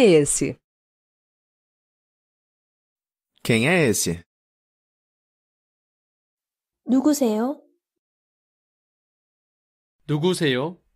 é esse? Quem é esse? 누구세요? 누구세요?